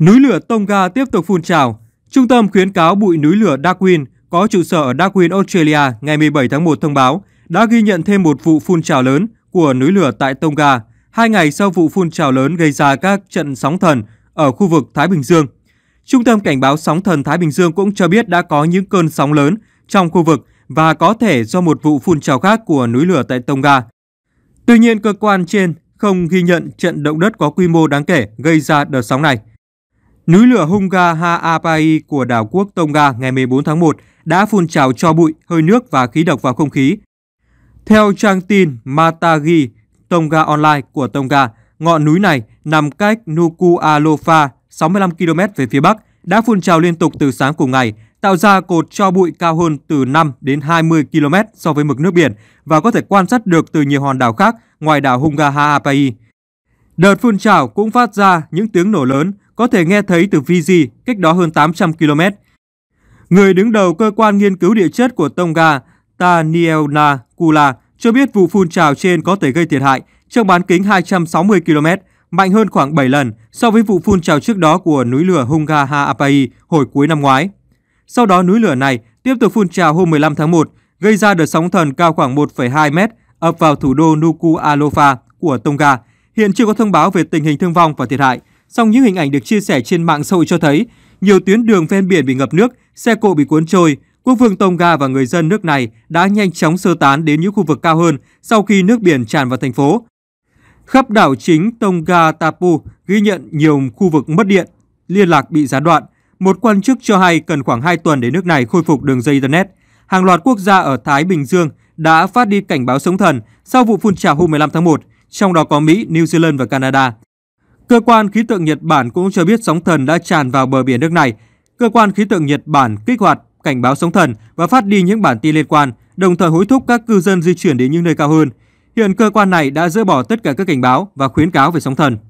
Núi lửa Tonga tiếp tục phun trào. Trung tâm khuyến cáo bụi núi lửa Darwin có trụ sở ở Darwin, Australia ngày 17 tháng 1 thông báo đã ghi nhận thêm một vụ phun trào lớn của núi lửa tại Tonga, hai ngày sau vụ phun trào lớn gây ra các trận sóng thần ở khu vực Thái Bình Dương. Trung tâm Cảnh báo Sóng thần Thái Bình Dương cũng cho biết đã có những cơn sóng lớn trong khu vực và có thể do một vụ phun trào khác của núi lửa tại Tonga. Tuy nhiên, cơ quan trên không ghi nhận trận động đất có quy mô đáng kể gây ra đợt sóng này. Núi lửa Hunga Haapai của đảo quốc Tonga ngày 14 tháng 1 đã phun trào cho bụi, hơi nước và khí độc vào không khí. Theo trang tin Matagi Tonga Online của Tonga, ngọn núi này nằm cách Nuku'alofa 65 km về phía bắc đã phun trào liên tục từ sáng cùng ngày, tạo ra cột cho bụi cao hơn từ 5 đến 20 km so với mực nước biển và có thể quan sát được từ nhiều hòn đảo khác ngoài đảo Hunga Haapai. Đợt phun trào cũng phát ra những tiếng nổ lớn, có thể nghe thấy từ Fiji, cách đó hơn 800 km. Người đứng đầu cơ quan nghiên cứu địa chất của Tonga, Tanielna Kula, cho biết vụ phun trào trên có thể gây thiệt hại trong bán kính 260 km, mạnh hơn khoảng 7 lần so với vụ phun trào trước đó của núi lửa Hunga Haapai hồi cuối năm ngoái. Sau đó núi lửa này tiếp tục phun trào hôm 15 tháng 1, gây ra đợt sóng thần cao khoảng 1,2 mét ập vào thủ đô Nuku'alofa của Tonga. Hiện chưa có thông báo về tình hình thương vong và thiệt hại. Song những hình ảnh được chia sẻ trên mạng xã hội cho thấy nhiều tuyến đường ven biển bị ngập nước, xe cộ bị cuốn trôi. Quốc vương Tonga và người dân nước này đã nhanh chóng sơ tán đến những khu vực cao hơn sau khi nước biển tràn vào thành phố. Khắp đảo chính Tonga Tapu ghi nhận nhiều khu vực mất điện, liên lạc bị gián đoạn. Một quan chức cho hay cần khoảng 2 tuần để nước này khôi phục đường dây Internet. Hàng loạt quốc gia ở Thái Bình Dương đã phát đi cảnh báo sống thần sau vụ phun trào hôm 15 tháng 1, trong đó có Mỹ, New Zealand và Canada. Cơ quan khí tượng Nhật Bản cũng cho biết sóng thần đã tràn vào bờ biển nước này. Cơ quan khí tượng Nhật Bản kích hoạt cảnh báo sóng thần và phát đi những bản tin liên quan, đồng thời hối thúc các cư dân di chuyển đến những nơi cao hơn. Hiện cơ quan này đã dỡ bỏ tất cả các cảnh báo và khuyến cáo về sóng thần.